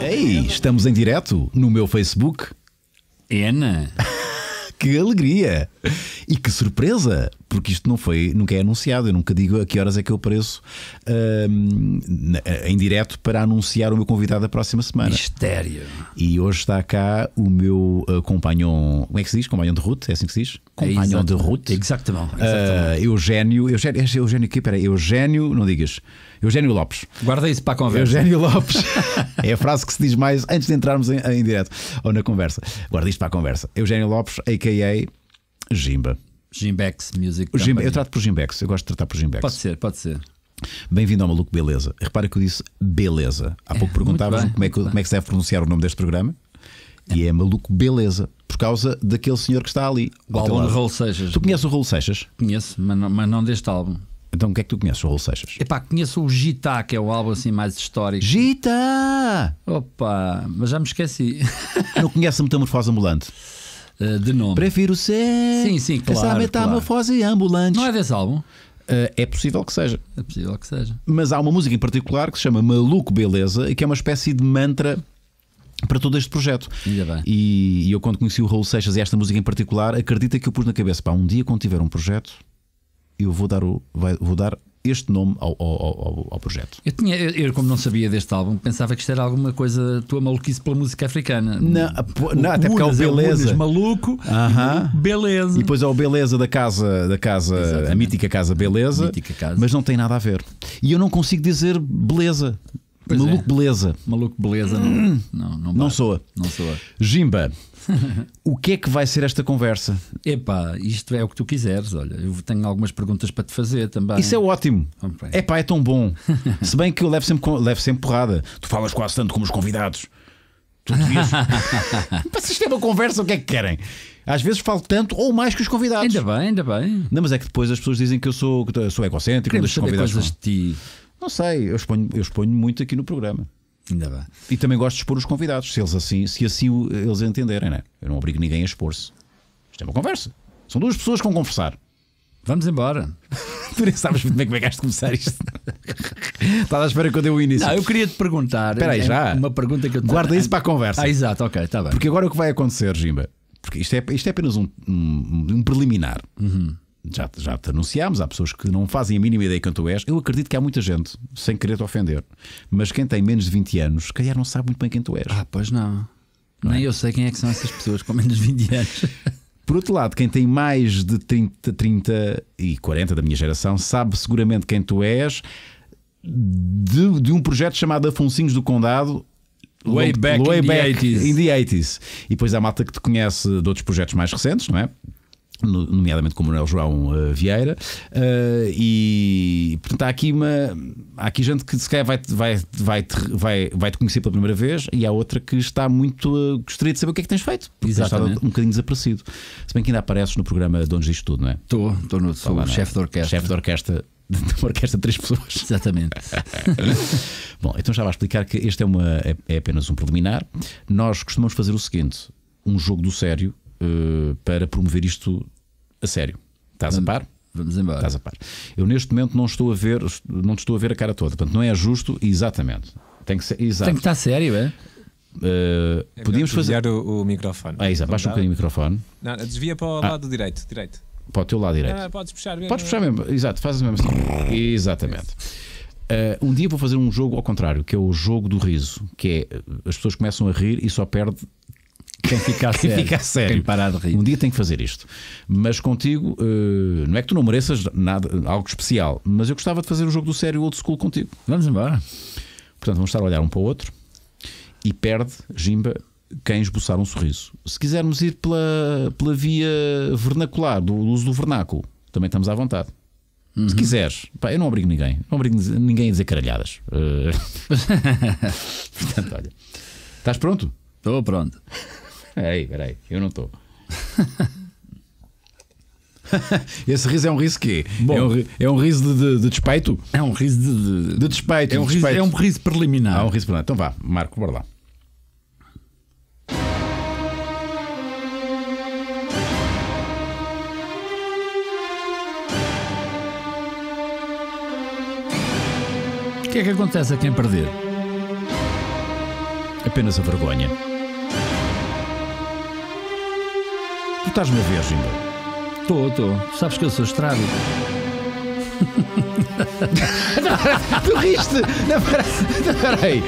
Ei, estamos em direto no meu Facebook. Ana. que alegria! E que surpresa! porque isto não foi, nunca é anunciado. Eu nunca digo a que horas é que eu apareço um, eh, em direto para anunciar o meu convidado da próxima semana. Mistério. E hoje está cá o meu uh, eh, companhão. Como é que se diz? Companhão de route? É assim que se diz? Companhão é de route. Exatamente. Uh, Eugênio. Eugênio, Eugênio aqui, peraí. Eugênio, não digas. Eugênio Lopes. Guarda isso para a conversa. Eugênio Lopes. é a frase que se diz mais antes de entrarmos em, em direto ou na conversa. Guarda isto para a conversa. Eugênio Lopes, a.k.a. Jimba. Gimbex Music. Gim, eu trato por Gimbex, eu gosto de tratar por Gimbex. Pode ser, pode ser. Bem-vindo ao Maluco Beleza. Repara que eu disse beleza. Há pouco é, perguntavas como, é que, como é que se deve pronunciar o nome deste programa. É. E é Maluco Beleza, por causa daquele senhor que está ali. O álbum de Raul Seixas. Tu conheces o Raul Seixas? Conheço, mas não, mas não deste álbum. Então o que é que tu conheces, o Raul Seixas? Epá, conheço o Gita, que é o álbum assim mais histórico. Gita! Opa, mas já me esqueci. Não conhece a Metamorfose Ambulante? uh, de nome. Prefiro ser sim, sim, claro, essa metamorfose claro. ambulante. Não é desse álbum? Uh, é possível que seja. É possível que seja. Mas há uma música em particular que se chama Maluco Beleza e que é uma espécie de mantra para todo este projeto. E, e, eu, quando conheci o Raul Seixas e esta música em particular, acredita que eu pus na cabeça: pá, um dia, quando tiver um projeto, eu vou dar, o, vai, vou dar este nome ao, ao, ao, ao projeto. Eu, tinha, eu, como não sabia deste álbum, pensava que isto era alguma coisa tua maluquice pela música africana. Não, o, não até porque é o é Beleza. o maluco, uh -huh. Beleza. E depois é o Beleza da casa, da casa a mítica Casa Beleza, mítica casa. mas não tem nada a ver. E eu não consigo dizer beleza. Pois maluco é. beleza. Maluco beleza não, não, não, não soa. Não soa. Jimba, o que é que vai ser esta conversa? Epá, isto é o que tu quiseres. Olha, eu tenho algumas perguntas para te fazer também. Isso é ótimo. Okay. Epá, é tão bom. Se bem que eu levo sempre, levo sempre porrada. Tu falas quase tanto como os convidados. Tu devias. Se isto é uma conversa, o que é que querem? Às vezes falo tanto ou mais que os convidados. Ainda bem, ainda bem. Não, mas é que depois as pessoas dizem que eu sou, sou egocêntrico, Queremos os convidados. Coisas de ti. Não sei, eu exponho, eu exponho muito aqui no programa. Ainda bem. E também gosto de expor os convidados, se eles assim, se assim eh, eles entenderem, né? Eu não obrigo ninguém a expor-se. Isto é uma conversa. São duas pessoas que vão conversar. Vamos embora. tu nem sabes muito bem como é que vais começar isto. Estás à espera que eu dê o início. Não, eu queria te perguntar. Espera aí, é já. Uma pergunta que eu te Guarda isso para a conversa. Ah, exato, ok, está bem. Porque agora o que vai acontecer, Jimba? Porque isto é, isto é apenas um, um, um preliminar. Uhum já, já te anunciámos, há pessoas que não fazem a mínima ideia quem tu és. Eu acredito que há muita gente, sem querer te ofender, mas quem tem menos de 20 anos, se calhar não sabe muito bem quem tu és. Ah, pois não. não Nem é? eu sei quem é que são essas pessoas com menos de 20 anos. Por outro lado, quem tem mais de 30, 30 e 40 da minha geração sabe seguramente quem tu és de, de um projeto chamado Afonsinhos do Condado. Way back, way in, the 80s. in the 80s. E depois há malta que te conhece de outros projetos mais recentes, não é? nomeadamente com o Manuel João uh, Vieira, uh, e portanto há aqui uma há aqui gente que se calhar vai, vai, vai, te, vai, vai te conhecer pela primeira vez e há outra que está muito uh, gostaria de saber o que é que tens feito, porque Exatamente. está um bocadinho desaparecido. Se bem que ainda apareces no programa Donos disto tudo, não é? Estou, estou no sou lá, é? chefe de orquestra. Chefe de orquestra de uma orquestra de três pessoas. Exatamente. Bom, então estava a explicar que este é, uma, é, é apenas um preliminar. Nós costumamos fazer o seguinte: um jogo do sério uh, para promover isto a sério. Estás a par? Vamos embora. Estás a par. Eu neste momento não estou a ver, não te estou a ver a cara toda. Portanto, não é justo, exatamente. Tem que ser, exato. Tem que estar sério, é? Uh, é podíamos fazer o, o, microfone. Ah, exato. Baixa um então, bocadinho o microfone. Não, desvia para o ah. lado direito, direito. Para o teu lado direito. Ah, podes puxar mesmo. Podes puxar mesmo. Exato, fazes mesmo assim. Exatamente. Uh, um dia vou fazer um jogo ao contrário, que é o jogo do riso, que é as pessoas começam a rir e só perde tem que ficar sério. Tem que sério. parar de rir. Um dia tem que fazer isto. Mas contigo, uh, não é que tu não mereças nada, algo especial, mas eu gostava de fazer o um jogo do sério old school contigo. Vamos embora. Portanto, vamos estar a olhar um para o outro e perde, Jimba, quem esboçar um sorriso. Se quisermos ir pela, pela via vernacular, do, do uso do vernáculo, também estamos à vontade. Uhum. Se quiseres, pá, eu não obrigo ninguém, não obrigo ninguém a dizer caralhadas. Uh... Portanto, olha, estás pronto? Estou pronto. Peraí, peraí, eu não estou. Esse riso é um riso quê? Bom, é, um, é um riso de, de, de, despeito? É um riso de, de, de despeito. É um, Riso, despeito. é um riso preliminar. Ah, um riso preliminar. Então vá, Marco, bora lá. O que é que acontece a quem perder? Apenas a vergonha. Tu estás-me a ver, Ginda? Estou, estou. Sabes que eu sou estrado. tu riste! Não, peraí.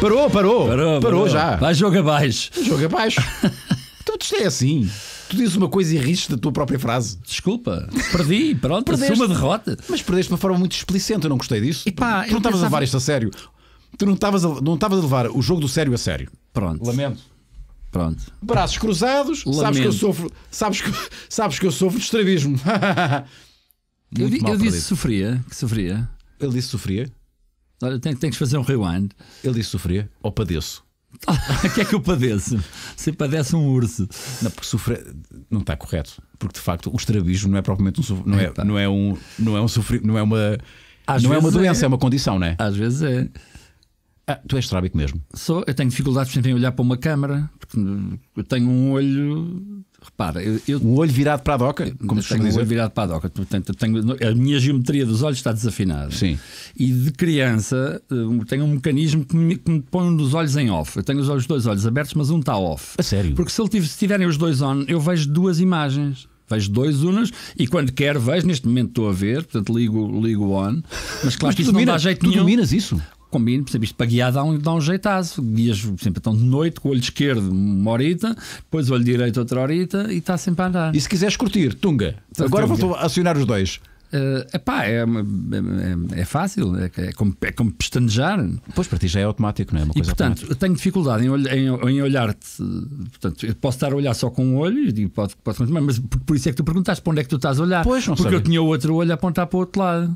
Parou, parou. Parou, parou já. Vai jogo abaixo. Jogo abaixo. então isto é assim. Tu dizes uma coisa e riste da tua própria frase. Desculpa, perdi, pronto, perdeste. uma derrota. Mas perdeste de uma forma muito explicente, eu não gostei disso. E pá, tu não estavas pensava... a levar isto a sério. Tu não estavas a, não estavas a levar o jogo do sério a sério. Pronto. Lamento. Pronto. Braços cruzados, sabes que, eu sofro, sabes, que, sabes que eu sofro de estrabismo. eu, di, eu disse que sofria, que sofria. Ele disse que sofria. Olha, tem, tens que fazer um rewind. Ele disse que sofria ou padeço. O que é que eu padeço? Se padece um urso. Não, porque sofrer não está correto. Porque de facto o estrabismo não é propriamente um não é, não é um não é um sofrimento, não é uma Às não é uma doença, é. é. uma condição, não é? Às vezes é. Ah, tu és trábico mesmo. Sou, eu tenho dificuldades sempre em olhar para uma câmara, porque eu tenho um olho. Repara, eu, eu um olho virado para a doca, como eu se tenho um dizer? olho virado para a doca. Portanto, tenho, a minha geometria dos olhos está desafinada. Sim. E de criança eh, tenho um mecanismo que me, que me põe um dos olhos em off. Eu tenho os olhos, dois olhos abertos, mas um está off. A sério? Porque se, tiver, se tiverem os dois on, eu vejo duas imagens vejo dois unos e quando quero vejo, neste momento estou a ver, portanto ligo, ligo on, mas claro mas que isso domina, não dá jeito tu nenhum. Tu dominas isso? combino, percebe? Isto para guiar dá um, dá um jeitazo. Guias sempre então de noite com o olho esquerdo uma horita, depois o olho direito outra horita e está sempre a andar. E se quiseres curtir, tunga. Então, Agora vou acionar os dois. Uh, epá, é, é, é, é fácil, é, é, como, é como pestanejar. Pois para ti já é automático, não é? Uma coisa e, portanto, automática. tenho dificuldade em, em, em olhar-te. Portanto, eu posso estar a olhar só com um olho e pode, pode, mas por, por, isso é que tu perguntaste para onde é que tu estás a olhar. Pois, não Porque sabe. eu tinha o outro olho a apontar para o outro lado.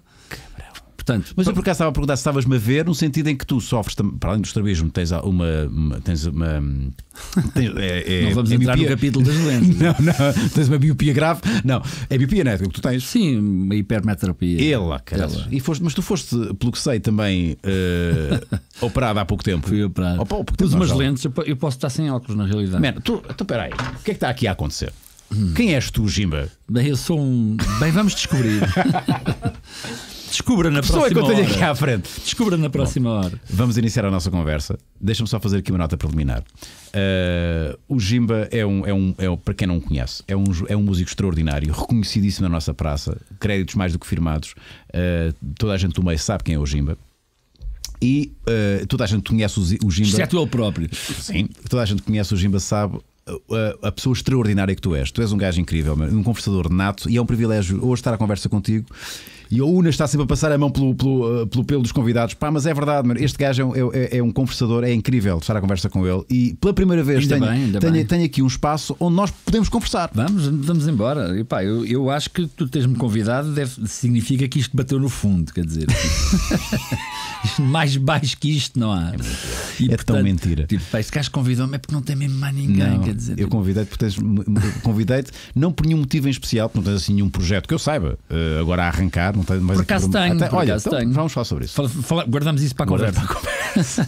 Portanto, Mas eu por acaso estava a perguntar se estavas-me a ver, no sentido em que tu sofres, para além do estrabismo, tens uma. uma tens uma. Tens, é, é, não vamos é entrar no capítulo das doenças. não, não, tens uma biopia grave. Não, é biopia, não é? é o que tu tens? Sim, uma hipermetropia. Ela, cara. E foste, mas tu foste, pelo que sei, também eh, uh, operado há pouco tempo. Fui operado. Opa, pouco Pus umas é? lentes, eu, eu posso estar sem óculos na realidade. Mano, tu, tu então peraí, o que é que está aqui a acontecer? Hum. Quem és tu, Jimba? Bem, eu sou um. Bem, vamos descobrir. Descubra na próxima é que eu tenho hora. aqui à frente. Descubra na próxima Bom, hora. Vamos iniciar a nossa conversa. Deixa-me só fazer aqui uma nota preliminar. Uh, o Jimba é um, é um, é para quem não conhece, é um, é um músico extraordinário, reconhecidíssimo na nossa praça, créditos mais do que firmados. Uh, toda a gente do meio sabe quem é o Jimba. E uh, toda a gente conhece o Jimba. Exceto ele próprio. Sim, toda a gente conhece o Jimba sabe uh, a, pessoa extraordinária que tu és. Tu és um gajo incrível, um conversador nato, e é um privilégio hoje estar a conversa contigo e o Una está sempre a passar a mão pelo, pelo, eh, pelo pelo dos convidados. Pá, mas é verdade, mano, este gajo é, é, é, é um conversador, é incrível estar a conversa com ele. E pela primeira vez ainda tenho, bem, tenho, tenho aqui um espaço onde nós podemos conversar. Vamos, vamos embora. E, pá, eu, eu acho que tu tens-me convidado, deve, significa que isto bateu no fundo, quer dizer. mais baixo que isto não há. É e, é portanto, tão mentira. Tipo, pá, este gajo convidou-me é porque não tem mesmo mais ninguém. Não, quer dizer, eu tipo, convidei-te, tens, convidei -te, não por nenhum motivo em especial, porque não tens assim nenhum projeto que eu saiba. Uh, agora a arrancar, não tenho mais Por acaso tenho. Até, por olha, acaso então, tenho. vamos falar sobre isso. Fala, fala, guardamos isso para a conversa. Para a conversa.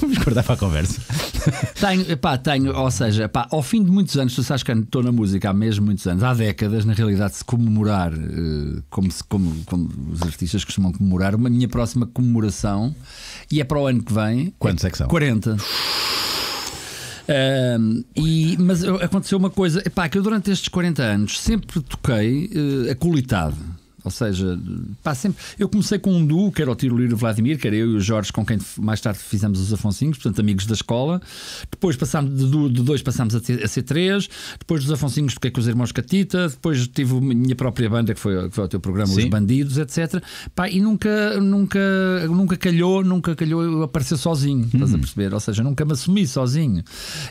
vamos guardar para a conversa. tenho, pá, tenho, ou seja, pá, ao fim de muitos anos, tu sabes que estou na música há mesmo muitos anos, há décadas, na realidade, se comemorar, eh, como, se, como, como os artistas costumam comemorar, uma minha próxima comemoração, e é para o ano que vem. Quantos é que são? 40. Um, e, mas aconteceu uma coisa, que eu durante estes 40 anos sempre toquei uh, eh, acolitado. Ou seja, pá, sempre. Eu comecei com um duo, que era o Tiro Liro Vladimir, que era eu e o Jorge, com quem mais tarde fizemos os Afonsinhos, portanto, amigos da escola. Depois passámos de, de dois passámos a, a ser três. Depois dos Afonsinhos toquei com os Irmãos Catita. Depois tive a minha própria banda, que foi, que foi o teu programa, Sim. Os Bandidos, etc. Pá, e nunca, nunca, nunca calhou, nunca calhou eu aparecer sozinho, hum. estás a uhum. perceber? Ou seja, nunca me assumi sozinho.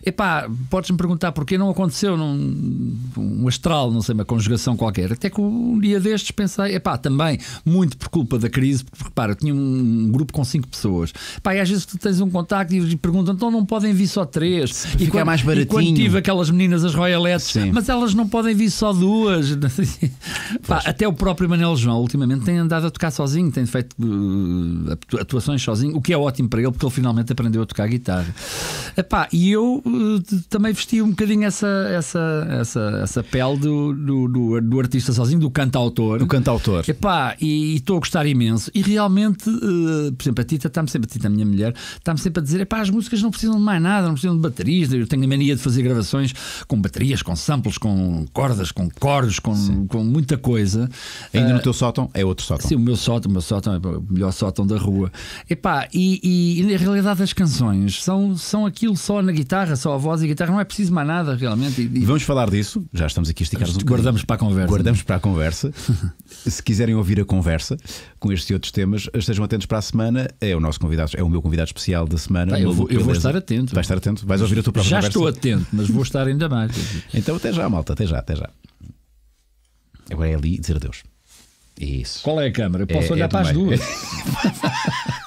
E pá, podes-me perguntar porquê não aconteceu num, um astral, não sei, uma conjugação qualquer. Até que um dia destes pensava sei. Epá, também, muito por culpa da crise, porque repara, eu tinha um grupo com 5 pessoas. Epá, e às vezes tu tens um contacto e perguntam, então não podem vir só 3. E quando, mais baratinho. E quando tive aquelas meninas, as royalettes, mas elas não podem vir só duas. até o próprio Manel João, ultimamente, tem andado a tocar sozinho, tem feito uh, atuações sozinho, o que é ótimo para ele, porque ele finalmente aprendeu a tocar guitarra. Epá, e eu uh, também vesti um bocadinho essa, essa, essa, essa pele do, do, do, do artista sozinho, do cantautor. Do cantautor autor. Epá, e estou a gostar imenso. E realmente, uh, por exemplo, a Tita está-me sempre, a Tita, a minha mulher, está-me sempre a dizer: epá, as músicas não precisam de mais nada, não precisam de baterias. Eu tenho a mania de fazer gravações com baterias, com samples, com cordas, com coros, com, com muita coisa. Ainda uh, no eh, teu sótão? É outro sótão. Sim, o meu sótão, o meu sótão é o melhor sótão da rua. Epá, e, e, e na realidade as canções são, são aquilo só na guitarra, só a voz e a guitarra, não é preciso mais nada realmente. E, Vamos falar disso, já estamos aqui a esticar Guardamos para a conversa. Guardamos para a conversa. Se quiserem ouvir a conversa com estes e outros temas, estejam atentos para a semana. É o nosso convidado, é o meu convidado especial da semana. Tá, eu, vou, eu vou, estar atento. Vais estar atento? Vais ouvir a tua própria Já conversa? estou atento, mas vou estar ainda mais. então até já, malta, até já, até já. Agora é ali dizer adeus. Isso. Qual é a câmara? É, Posso é, olhar é para as duas.